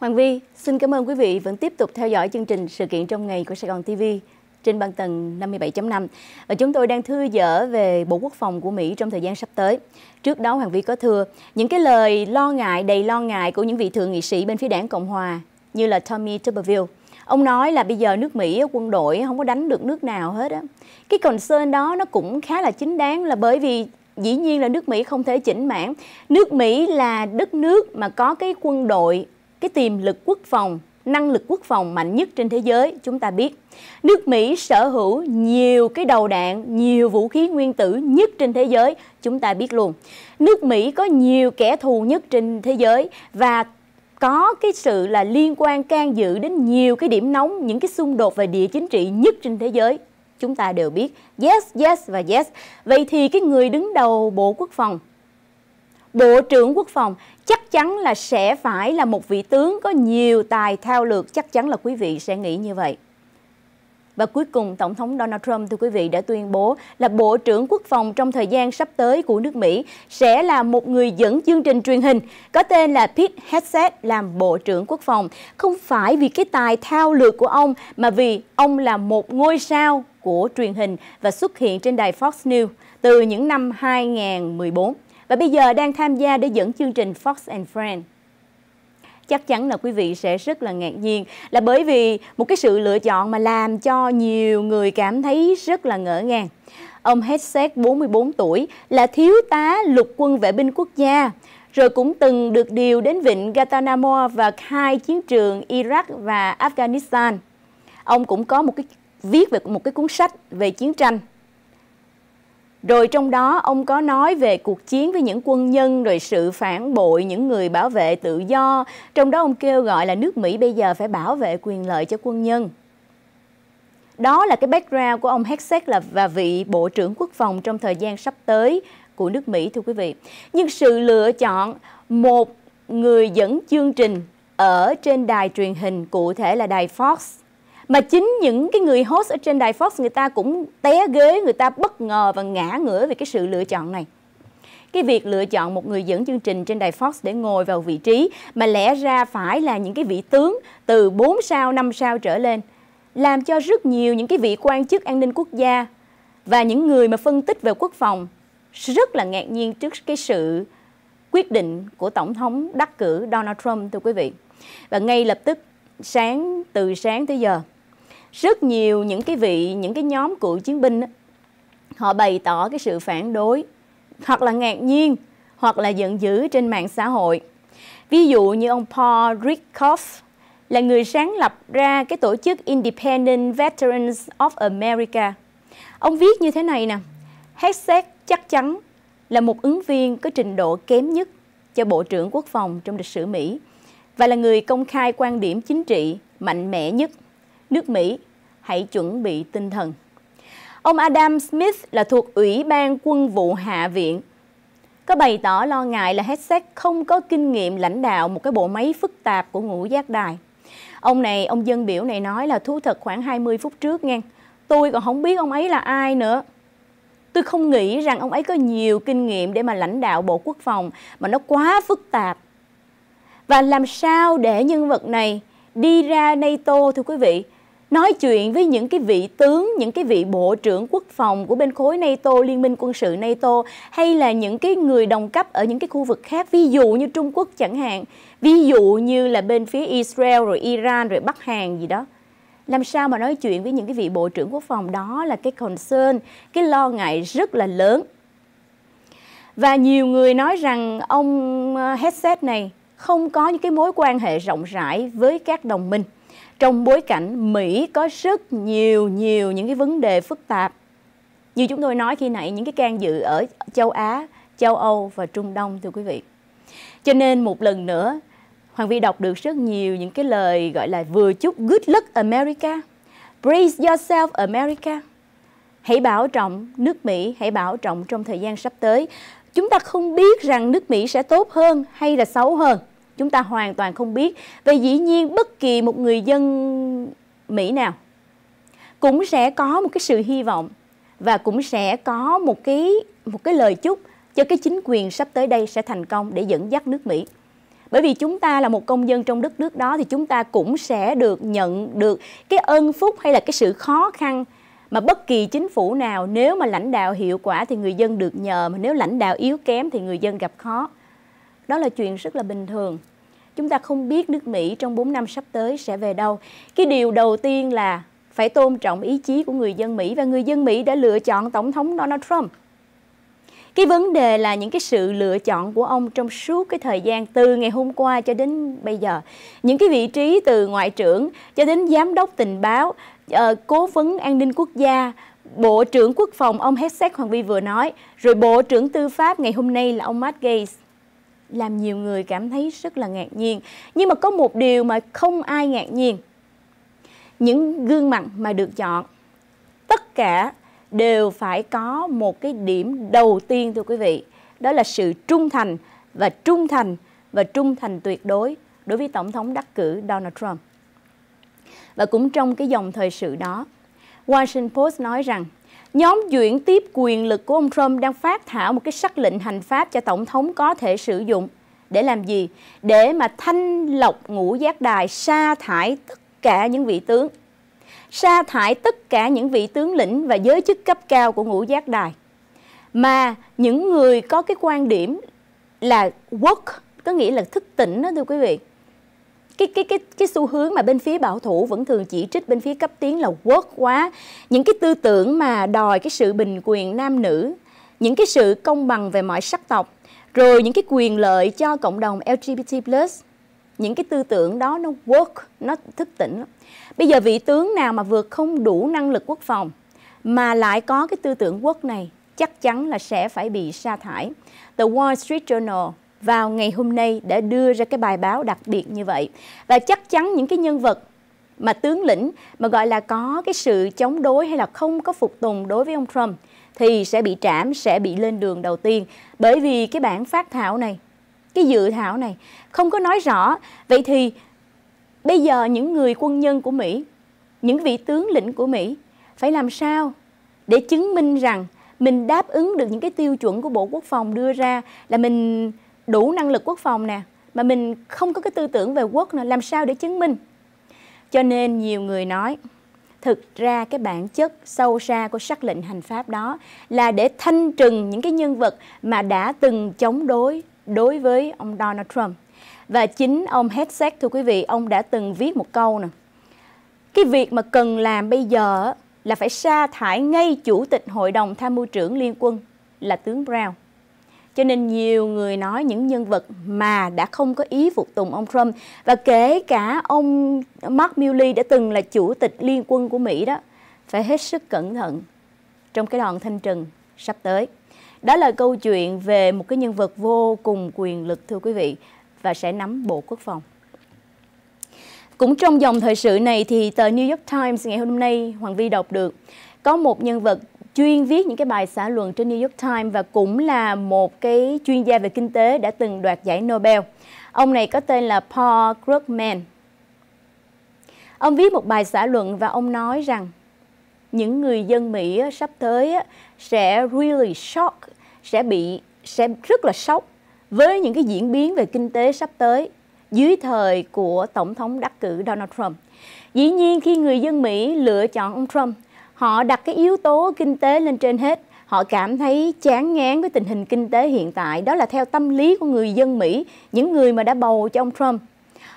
Hoàng Vi, xin cảm ơn quý vị vẫn tiếp tục theo dõi chương trình sự kiện trong ngày của Sài Gòn TV trên băng tầng 57.5. Và chúng tôi đang thư dở về Bộ Quốc phòng của Mỹ trong thời gian sắp tới. Trước đó Hoàng Vi có thưa, những cái lời lo ngại, đầy lo ngại của những vị thượng nghị sĩ bên phía đảng Cộng Hòa như là Tommy Tuberville. Ông nói là bây giờ nước Mỹ quân đội không có đánh được nước nào hết á. Cái concern đó nó cũng khá là chính đáng là bởi vì dĩ nhiên là nước Mỹ không thể chỉnh mãn. Nước Mỹ là đất nước mà có cái quân đội cái tiềm lực quốc phòng, năng lực quốc phòng mạnh nhất trên thế giới, chúng ta biết. Nước Mỹ sở hữu nhiều cái đầu đạn, nhiều vũ khí nguyên tử nhất trên thế giới, chúng ta biết luôn. Nước Mỹ có nhiều kẻ thù nhất trên thế giới và có cái sự là liên quan can dự đến nhiều cái điểm nóng, những cái xung đột về địa chính trị nhất trên thế giới. Chúng ta đều biết yes, yes và yes. Vậy thì cái người đứng đầu Bộ Quốc phòng Bộ trưởng Quốc phòng chắc chắn là sẽ phải là một vị tướng có nhiều tài thao lược, chắc chắn là quý vị sẽ nghĩ như vậy. Và cuối cùng, Tổng thống Donald Trump, thưa quý vị, đã tuyên bố là Bộ trưởng Quốc phòng trong thời gian sắp tới của nước Mỹ sẽ là một người dẫn chương trình truyền hình có tên là Pete Hegseth làm Bộ trưởng Quốc phòng. Không phải vì cái tài thao lược của ông, mà vì ông là một ngôi sao của truyền hình và xuất hiện trên đài Fox News từ những năm 2014 và bây giờ đang tham gia để dẫn chương trình Fox and Friends chắc chắn là quý vị sẽ rất là ngạc nhiên là bởi vì một cái sự lựa chọn mà làm cho nhiều người cảm thấy rất là ngỡ ngàng. Ông Hesset 44 tuổi là thiếu tá lục quân vệ binh quốc gia, rồi cũng từng được điều đến vịnh Guantanamo và hai chiến trường Iraq và Afghanistan. Ông cũng có một cái viết về một cái cuốn sách về chiến tranh rồi trong đó ông có nói về cuộc chiến với những quân nhân rồi sự phản bội những người bảo vệ tự do. Trong đó ông kêu gọi là nước Mỹ bây giờ phải bảo vệ quyền lợi cho quân nhân. Đó là cái background của ông Hexet là và vị Bộ trưởng Quốc phòng trong thời gian sắp tới của nước Mỹ thưa quý vị. Nhưng sự lựa chọn một người dẫn chương trình ở trên đài truyền hình cụ thể là đài Fox mà chính những cái người host ở trên đài Fox người ta cũng té ghế người ta bất ngờ và ngã ngửa về cái sự lựa chọn này cái việc lựa chọn một người dẫn chương trình trên đài Fox để ngồi vào vị trí mà lẽ ra phải là những cái vị tướng từ 4 sao, 5 sao trở lên làm cho rất nhiều những cái vị quan chức an ninh quốc gia và những người mà phân tích về quốc phòng rất là ngạc nhiên trước cái sự quyết định của Tổng thống đắc cử Donald Trump thưa quý vị. Và ngay lập tức sáng từ sáng tới giờ rất nhiều những cái vị những cái nhóm cựu chiến binh họ bày tỏ cái sự phản đối hoặc là ngạc nhiên hoặc là giận dữ trên mạng xã hội ví dụ như ông Paul Rickoff là người sáng lập ra cái tổ chức Independent Veterans of America ông viết như thế này nè Hesek chắc chắn là một ứng viên có trình độ kém nhất cho Bộ trưởng Quốc phòng trong lịch sử Mỹ và là người công khai quan điểm chính trị mạnh mẽ nhất nước Mỹ. Hãy chuẩn bị tinh thần. Ông Adam Smith là thuộc Ủy ban Quân vụ Hạ viện có bày tỏ lo ngại là Hesek không có kinh nghiệm lãnh đạo một cái bộ máy phức tạp của ngũ giác đài. Ông này, ông dân biểu này nói là thú thật khoảng 20 phút trước nghe, tôi còn không biết ông ấy là ai nữa. Tôi không nghĩ rằng ông ấy có nhiều kinh nghiệm để mà lãnh đạo Bộ Quốc phòng mà nó quá phức tạp. Và làm sao để nhân vật này đi ra NATO thưa quý vị, nói chuyện với những cái vị tướng, những cái vị bộ trưởng quốc phòng của bên khối NATO, Liên minh quân sự NATO hay là những cái người đồng cấp ở những cái khu vực khác, ví dụ như Trung Quốc chẳng hạn, ví dụ như là bên phía Israel rồi Iran rồi Bắc Hàn gì đó. Làm sao mà nói chuyện với những cái vị bộ trưởng quốc phòng đó là cái concern, cái lo ngại rất là lớn. Và nhiều người nói rằng ông ờ, headset này không có những cái mối quan hệ rộng rãi với các đồng minh trong bối cảnh Mỹ có rất nhiều nhiều những cái vấn đề phức tạp. Như chúng tôi nói khi nãy những cái can dự ở châu Á, châu Âu và Trung Đông thưa quý vị. Cho nên một lần nữa, Hoàng Vi đọc được rất nhiều những cái lời gọi là vừa chúc good luck America, praise yourself America. Hãy bảo trọng nước Mỹ, hãy bảo trọng trong thời gian sắp tới. Chúng ta không biết rằng nước Mỹ sẽ tốt hơn hay là xấu hơn chúng ta hoàn toàn không biết. Vậy dĩ nhiên bất kỳ một người dân Mỹ nào cũng sẽ có một cái sự hy vọng và cũng sẽ có một cái một cái lời chúc cho cái chính quyền sắp tới đây sẽ thành công để dẫn dắt nước Mỹ. Bởi vì chúng ta là một công dân trong đất nước đó thì chúng ta cũng sẽ được nhận được cái ơn phúc hay là cái sự khó khăn mà bất kỳ chính phủ nào nếu mà lãnh đạo hiệu quả thì người dân được nhờ mà nếu lãnh đạo yếu kém thì người dân gặp khó. Đó là chuyện rất là bình thường chúng ta không biết nước Mỹ trong 4 năm sắp tới sẽ về đâu. Cái điều đầu tiên là phải tôn trọng ý chí của người dân Mỹ và người dân Mỹ đã lựa chọn Tổng thống Donald Trump. Cái vấn đề là những cái sự lựa chọn của ông trong suốt cái thời gian từ ngày hôm qua cho đến bây giờ. Những cái vị trí từ Ngoại trưởng cho đến Giám đốc tình báo, ờ, Cố vấn an ninh quốc gia, Bộ trưởng Quốc phòng ông Hesek Hoàng Vi vừa nói, rồi Bộ trưởng Tư pháp ngày hôm nay là ông Matt Gates làm nhiều người cảm thấy rất là ngạc nhiên. Nhưng mà có một điều mà không ai ngạc nhiên. Những gương mặt mà được chọn, tất cả đều phải có một cái điểm đầu tiên thưa quý vị, đó là sự trung thành và trung thành và trung thành tuyệt đối đối với tổng thống đắc cử Donald Trump. Và cũng trong cái dòng thời sự đó, Washington Post nói rằng Nhóm chuyển tiếp quyền lực của ông Trump đang phát thảo một cái sắc lệnh hành pháp cho Tổng thống có thể sử dụng. Để làm gì? Để mà thanh lọc ngũ giác đài sa thải tất cả những vị tướng. Sa thải tất cả những vị tướng lĩnh và giới chức cấp cao của ngũ giác đài. Mà những người có cái quan điểm là work, có nghĩa là thức tỉnh đó thưa quý vị cái cái cái cái xu hướng mà bên phía bảo thủ vẫn thường chỉ trích bên phía cấp tiến là quốc quá những cái tư tưởng mà đòi cái sự bình quyền nam nữ những cái sự công bằng về mọi sắc tộc rồi những cái quyền lợi cho cộng đồng LGBT+ những cái tư tưởng đó nó work nó thức tỉnh bây giờ vị tướng nào mà vượt không đủ năng lực quốc phòng mà lại có cái tư tưởng quốc này chắc chắn là sẽ phải bị sa thải The Wall Street Journal vào ngày hôm nay đã đưa ra cái bài báo đặc biệt như vậy. Và chắc chắn những cái nhân vật mà tướng lĩnh mà gọi là có cái sự chống đối hay là không có phục tùng đối với ông Trump thì sẽ bị trảm, sẽ bị lên đường đầu tiên. Bởi vì cái bản phát thảo này, cái dự thảo này không có nói rõ. Vậy thì bây giờ những người quân nhân của Mỹ, những vị tướng lĩnh của Mỹ phải làm sao để chứng minh rằng mình đáp ứng được những cái tiêu chuẩn của Bộ Quốc phòng đưa ra là mình đủ năng lực quốc phòng nè mà mình không có cái tư tưởng về quốc nè làm sao để chứng minh cho nên nhiều người nói thực ra cái bản chất sâu xa của sắc lệnh hành pháp đó là để thanh trừng những cái nhân vật mà đã từng chống đối đối với ông Donald Trump. Và chính ông Hetzek thưa quý vị, ông đã từng viết một câu nè. Cái việc mà cần làm bây giờ là phải sa thải ngay chủ tịch hội đồng tham mưu trưởng liên quân là tướng Brown. Cho nên nhiều người nói những nhân vật mà đã không có ý phục tùng ông Trump và kể cả ông Mark Milley đã từng là chủ tịch liên quân của Mỹ đó phải hết sức cẩn thận trong cái đòn thanh trừng sắp tới. Đó là câu chuyện về một cái nhân vật vô cùng quyền lực thưa quý vị và sẽ nắm Bộ Quốc phòng. Cũng trong dòng thời sự này thì tờ New York Times ngày hôm nay Hoàng Vi đọc được có một nhân vật chuyên viết những cái bài xã luận trên New York Times và cũng là một cái chuyên gia về kinh tế đã từng đoạt giải Nobel. Ông này có tên là Paul Krugman. Ông viết một bài xã luận và ông nói rằng những người dân Mỹ sắp tới sẽ really shock sẽ bị sẽ rất là sốc với những cái diễn biến về kinh tế sắp tới dưới thời của tổng thống đắc cử Donald Trump. Dĩ nhiên khi người dân Mỹ lựa chọn ông Trump họ đặt cái yếu tố kinh tế lên trên hết họ cảm thấy chán ngán với tình hình kinh tế hiện tại đó là theo tâm lý của người dân mỹ những người mà đã bầu cho ông trump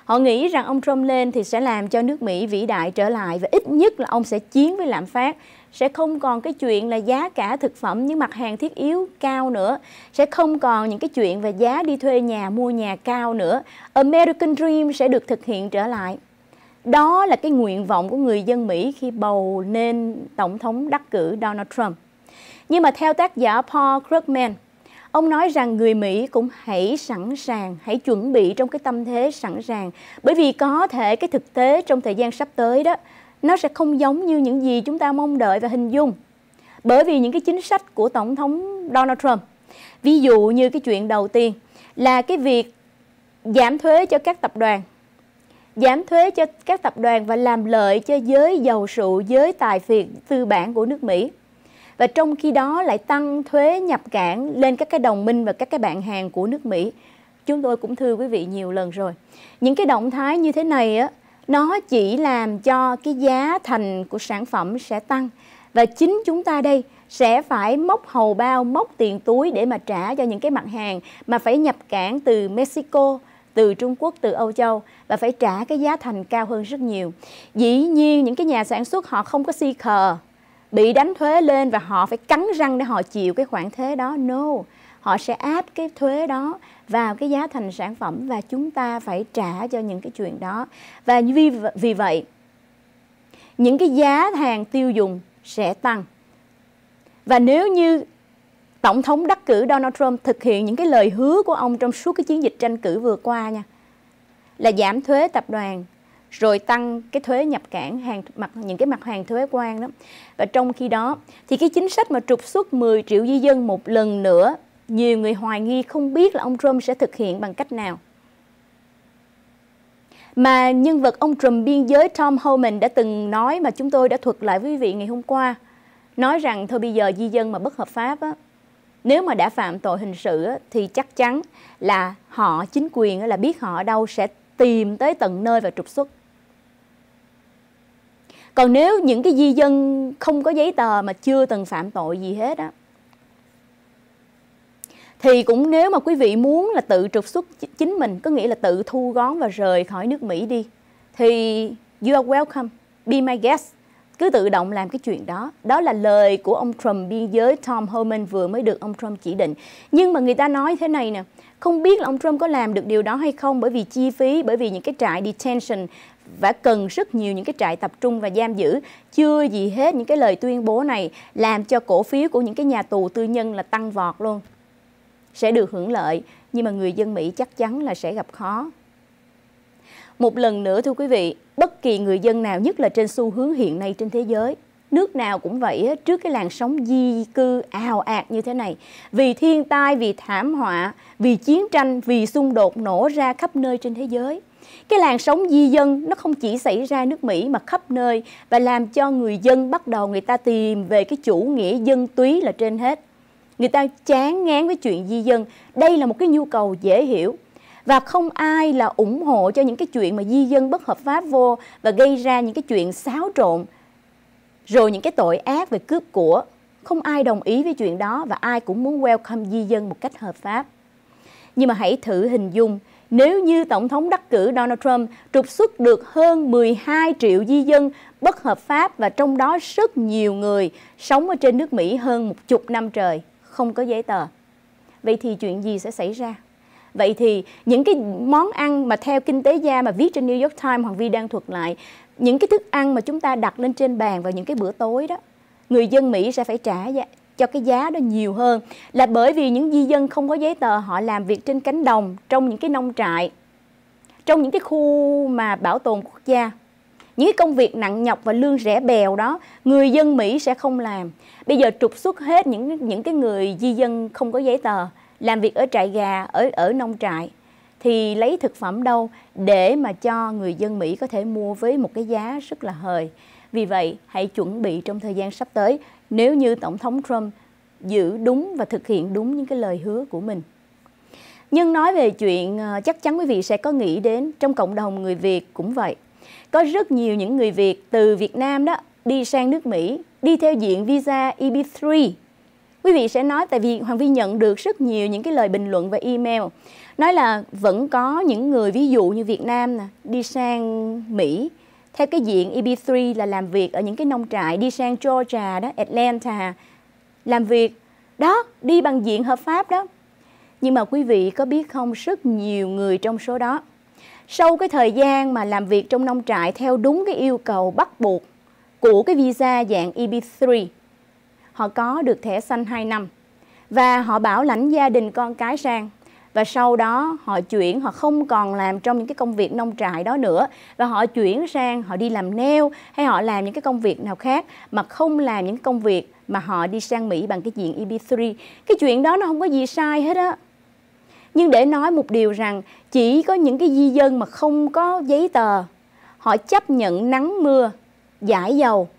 họ nghĩ rằng ông trump lên thì sẽ làm cho nước mỹ vĩ đại trở lại và ít nhất là ông sẽ chiến với lạm phát sẽ không còn cái chuyện là giá cả thực phẩm những mặt hàng thiết yếu cao nữa sẽ không còn những cái chuyện về giá đi thuê nhà mua nhà cao nữa american dream sẽ được thực hiện trở lại đó là cái nguyện vọng của người dân Mỹ khi bầu nên Tổng thống đắc cử Donald Trump. Nhưng mà theo tác giả Paul Krugman, ông nói rằng người Mỹ cũng hãy sẵn sàng, hãy chuẩn bị trong cái tâm thế sẵn sàng. Bởi vì có thể cái thực tế trong thời gian sắp tới đó, nó sẽ không giống như những gì chúng ta mong đợi và hình dung. Bởi vì những cái chính sách của Tổng thống Donald Trump, ví dụ như cái chuyện đầu tiên là cái việc giảm thuế cho các tập đoàn giảm thuế cho các tập đoàn và làm lợi cho giới giàu sụ, giới tài phiệt tư bản của nước Mỹ. Và trong khi đó lại tăng thuế nhập cảng lên các cái đồng minh và các cái bạn hàng của nước Mỹ. Chúng tôi cũng thưa quý vị nhiều lần rồi. Những cái động thái như thế này á, nó chỉ làm cho cái giá thành của sản phẩm sẽ tăng và chính chúng ta đây sẽ phải móc hầu bao, móc tiền túi để mà trả cho những cái mặt hàng mà phải nhập cảng từ Mexico, từ Trung Quốc, từ Âu Châu và phải trả cái giá thành cao hơn rất nhiều. Dĩ nhiên những cái nhà sản xuất họ không có si khờ, bị đánh thuế lên và họ phải cắn răng để họ chịu cái khoản thuế đó. No, họ sẽ áp cái thuế đó vào cái giá thành sản phẩm và chúng ta phải trả cho những cái chuyện đó. Và vì, vì vậy, những cái giá hàng tiêu dùng sẽ tăng. Và nếu như Tổng thống đắc cử Donald Trump thực hiện những cái lời hứa của ông trong suốt cái chiến dịch tranh cử vừa qua nha. Là giảm thuế tập đoàn, rồi tăng cái thuế nhập cảng hàng mặt những cái mặt hàng thuế quan đó. Và trong khi đó thì cái chính sách mà trục xuất 10 triệu di dân một lần nữa, nhiều người hoài nghi không biết là ông Trump sẽ thực hiện bằng cách nào. Mà nhân vật ông Trump biên giới Tom Homan đã từng nói mà chúng tôi đã thuật lại với quý vị ngày hôm qua, nói rằng thôi bây giờ di dân mà bất hợp pháp á, nếu mà đã phạm tội hình sự thì chắc chắn là họ chính quyền là biết họ ở đâu sẽ tìm tới tận nơi và trục xuất còn nếu những cái di dân không có giấy tờ mà chưa từng phạm tội gì hết á thì cũng nếu mà quý vị muốn là tự trục xuất chính mình có nghĩa là tự thu gón và rời khỏi nước Mỹ đi thì you are welcome be my guest cứ tự động làm cái chuyện đó. Đó là lời của ông Trump biên giới Tom Homan vừa mới được ông Trump chỉ định. Nhưng mà người ta nói thế này nè, không biết là ông Trump có làm được điều đó hay không bởi vì chi phí, bởi vì những cái trại detention và cần rất nhiều những cái trại tập trung và giam giữ. Chưa gì hết những cái lời tuyên bố này làm cho cổ phiếu của những cái nhà tù tư nhân là tăng vọt luôn. Sẽ được hưởng lợi, nhưng mà người dân Mỹ chắc chắn là sẽ gặp khó. Một lần nữa thưa quý vị, bất kỳ người dân nào nhất là trên xu hướng hiện nay trên thế giới, nước nào cũng vậy trước cái làn sóng di cư ào ạt như thế này. Vì thiên tai, vì thảm họa, vì chiến tranh, vì xung đột nổ ra khắp nơi trên thế giới. Cái làn sóng di dân nó không chỉ xảy ra nước Mỹ mà khắp nơi và làm cho người dân bắt đầu người ta tìm về cái chủ nghĩa dân túy là trên hết. Người ta chán ngán với chuyện di dân. Đây là một cái nhu cầu dễ hiểu và không ai là ủng hộ cho những cái chuyện mà di dân bất hợp pháp vô và gây ra những cái chuyện xáo trộn rồi những cái tội ác về cướp của không ai đồng ý với chuyện đó và ai cũng muốn welcome di dân một cách hợp pháp nhưng mà hãy thử hình dung nếu như Tổng thống đắc cử Donald Trump trục xuất được hơn 12 triệu di dân bất hợp pháp và trong đó rất nhiều người sống ở trên nước Mỹ hơn một chục năm trời, không có giấy tờ. Vậy thì chuyện gì sẽ xảy ra? vậy thì những cái món ăn mà theo kinh tế gia mà viết trên New York Times Hoàng Vi đang thuật lại những cái thức ăn mà chúng ta đặt lên trên bàn vào những cái bữa tối đó người dân Mỹ sẽ phải trả cho cái giá đó nhiều hơn là bởi vì những di dân không có giấy tờ họ làm việc trên cánh đồng trong những cái nông trại trong những cái khu mà bảo tồn quốc gia những cái công việc nặng nhọc và lương rẻ bèo đó người dân Mỹ sẽ không làm bây giờ trục xuất hết những những cái người di dân không có giấy tờ làm việc ở trại gà ở ở nông trại thì lấy thực phẩm đâu để mà cho người dân Mỹ có thể mua với một cái giá rất là hời. Vì vậy, hãy chuẩn bị trong thời gian sắp tới nếu như Tổng thống Trump giữ đúng và thực hiện đúng những cái lời hứa của mình. Nhưng nói về chuyện ờ, chắc chắn quý vị sẽ có nghĩ đến trong cộng đồng người Việt cũng vậy. Có rất nhiều những người Việt từ Việt Nam đó đi sang nước Mỹ, đi theo diện visa EB3 quý vị sẽ nói tại vì hoàng vi nhận được rất nhiều những cái lời bình luận và email nói là vẫn có những người ví dụ như việt nam nè đi sang mỹ theo cái diện EB3 là làm việc ở những cái nông trại đi sang Georgia đó, Atlanta làm việc đó, đi bằng diện hợp pháp đó. Nhưng mà quý vị có biết không rất nhiều người trong số đó sau cái thời gian mà làm việc trong nông trại theo đúng cái yêu cầu bắt buộc của cái visa dạng EB3 họ có được thẻ xanh 2 năm và họ bảo lãnh gia đình con cái sang và sau đó họ chuyển họ không còn làm trong những cái công việc nông trại đó nữa và họ chuyển sang họ đi làm neo hay họ làm những cái công việc nào khác mà không làm những công việc mà họ đi sang Mỹ bằng cái diện EB3 cái chuyện đó nó không có gì sai hết á nhưng để nói một điều rằng chỉ có những cái di dân mà không có giấy tờ họ chấp nhận nắng mưa giải dầu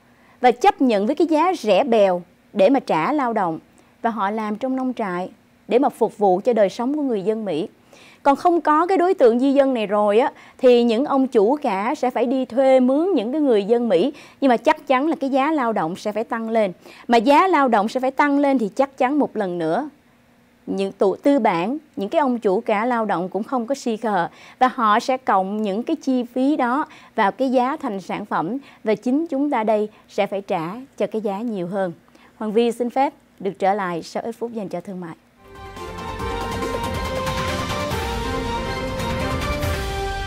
và chấp nhận với cái giá rẻ bèo để mà trả lao động và họ làm trong nông trại để mà phục vụ cho đời sống của người dân Mỹ. Còn không có cái đối tượng di dân này rồi á thì những ông chủ cả sẽ phải đi thuê mướn những cái người dân Mỹ nhưng mà chắc chắn là cái giá lao động sẽ phải tăng lên. Mà giá lao động sẽ phải tăng lên thì chắc chắn một lần nữa những tụ tư bản, những cái ông chủ cả lao động cũng không có si khờ và họ sẽ cộng những cái chi phí đó vào cái giá thành sản phẩm và chính chúng ta đây sẽ phải trả cho cái giá nhiều hơn. Hoàng Vi xin phép được trở lại sau ít phút dành cho thương mại.